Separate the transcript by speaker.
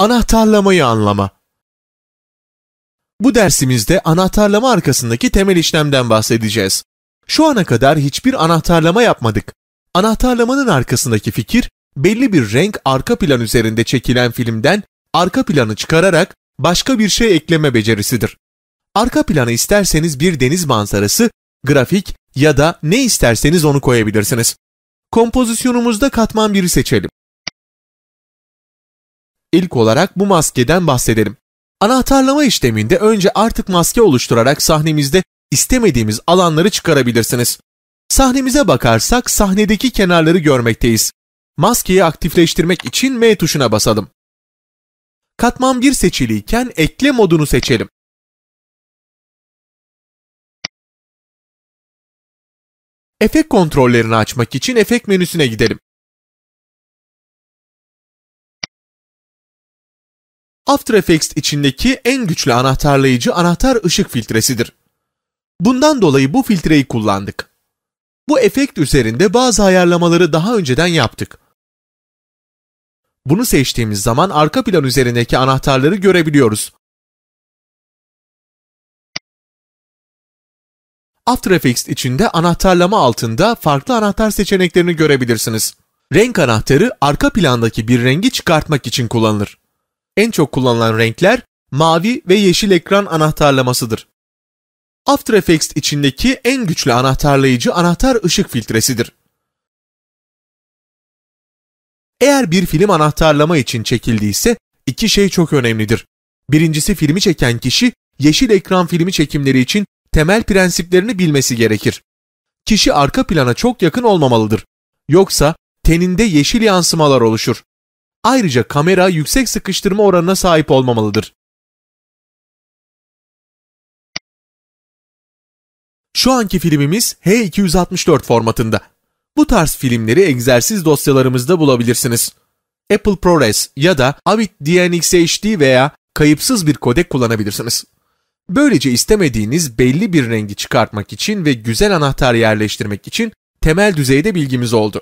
Speaker 1: Anahtarlamayı anlama. Bu dersimizde anahtarlama arkasındaki temel işlemden bahsedeceğiz. Şu ana kadar hiçbir anahtarlama yapmadık. Anahtarlamanın arkasındaki fikir, belli bir renk arka plan üzerinde çekilen filmden arka planı çıkararak başka bir şey ekleme becerisidir. Arka planı isterseniz bir deniz manzarası, grafik ya da ne isterseniz onu koyabilirsiniz. Kompozisyonumuzda katman 1'i seçelim. İlk olarak bu maskeden bahsedelim. Anahtarlama işleminde önce artık maske oluşturarak sahnemizde istemediğimiz alanları çıkarabilirsiniz. Sahnemize bakarsak sahnedeki kenarları görmekteyiz. Maskeyi aktifleştirmek için M tuşuna basalım. Katman 1 seçiliyken ekle modunu seçelim.
Speaker 2: Efekt kontrollerini açmak için efekt menüsüne gidelim.
Speaker 1: After Effects içindeki en güçlü anahtarlayıcı anahtar ışık filtresidir. Bundan dolayı bu filtreyi kullandık. Bu efekt üzerinde bazı ayarlamaları daha önceden yaptık. Bunu seçtiğimiz zaman arka plan üzerindeki anahtarları görebiliyoruz. After Effects içinde anahtarlama altında farklı anahtar seçeneklerini görebilirsiniz. Renk anahtarı arka plandaki bir rengi çıkartmak için kullanılır en çok kullanılan renkler mavi ve yeşil ekran anahtarlamasıdır. After Effects içindeki en güçlü anahtarlayıcı anahtar ışık filtresidir. Eğer bir film anahtarlama için çekildiyse iki şey çok önemlidir. Birincisi filmi çeken kişi yeşil ekran filmi çekimleri için temel prensiplerini bilmesi gerekir. Kişi arka plana çok yakın olmamalıdır. Yoksa teninde yeşil yansımalar oluşur. Ayrıca kamera yüksek sıkıştırma oranına sahip olmamalıdır. Şu anki filmimiz H264 formatında. Bu tarz filmleri egzersiz dosyalarımızda bulabilirsiniz. Apple ProRes ya da Avid DNxHD veya kayıpsız bir kodek kullanabilirsiniz. Böylece istemediğiniz belli bir rengi çıkartmak için ve güzel anahtar yerleştirmek için temel düzeyde bilgimiz oldu.